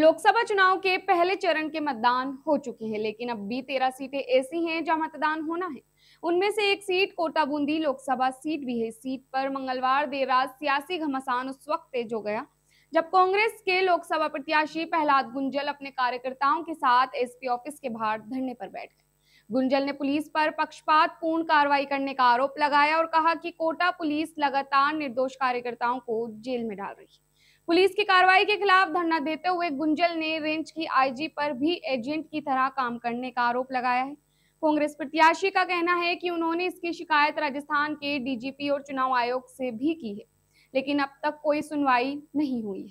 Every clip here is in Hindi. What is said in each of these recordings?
लोकसभा चुनाव के पहले चरण के मतदान हो चुके हैं लेकिन अब भी तेरह सीटें ऐसी हैं जहां मतदान होना है उनमें से एक सीट कोटा बूंदी लोकसभा सीट भी है सीट पर मंगलवार देर रात सियासी घमासान उस वक्त तेज हो गया जब कांग्रेस के लोकसभा प्रत्याशी प्रहलाद गुंजल अपने कार्यकर्ताओं के साथ एसपी ऑफिस के बाहर धरने पर बैठ गए गुंजल ने पुलिस पर पक्षपात पूर्ण कार्रवाई करने का आरोप लगाया और कहा कि कोटा पुलिस लगातार निर्दोष कार्यकर्ताओं को जेल में डाल रही है पुलिस की कार्रवाई के खिलाफ धरना देते हुए गुंजल ने रेंज की आईजी पर भी एजेंट की तरह काम करने का आरोप लगाया है कांग्रेस प्रत्याशी का कहना है कि उन्होंने इसकी शिकायत राजस्थान के डीजीपी और चुनाव आयोग से भी की है लेकिन अब तक कोई सुनवाई नहीं हुई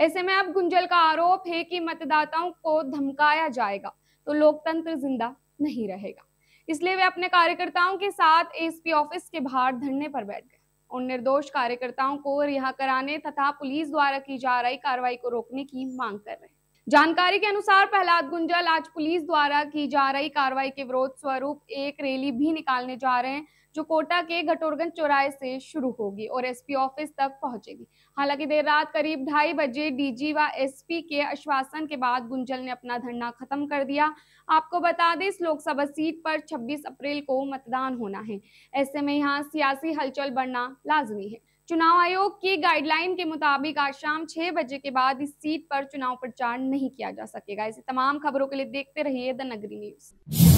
है ऐसे में अब गुंजल का आरोप है कि मतदाताओं को धमकाया जाएगा तो लोकतंत्र जिंदा नहीं रहेगा इसलिए वे अपने कार्यकर्ताओं के साथ एसपी ऑफिस के बाहर धरने पर बैठ गए उन निर्दोष कार्यकर्ताओं को रिहा कराने तथा पुलिस द्वारा की जा रही कार्रवाई को रोकने की मांग कर रहे हैं जानकारी के अनुसार प्रहलाद गुंजल आज पुलिस द्वारा की जा रही कार्रवाई के विरोध स्वरूप एक रैली भी निकालने जा रहे हैं जो कोटा के घटोरगंज चौराहे से शुरू होगी और एसपी ऑफिस तक पहुंचेगी हालांकि देर रात करीब ढाई बजे डीजी व एसपी के आश्वासन के बाद गुंजल ने अपना धरना खत्म कर दिया आपको बता दें इस लोकसभा सीट पर 26 अप्रैल को मतदान होना है ऐसे में यहाँ सियासी हलचल बढ़ना लाजमी है चुनाव आयोग की गाइडलाइन के मुताबिक आज शाम छह बजे के बाद इस सीट पर चुनाव प्रचार नहीं किया जा सकेगा ऐसी तमाम खबरों के लिए देखते रहिए द नगरी न्यूज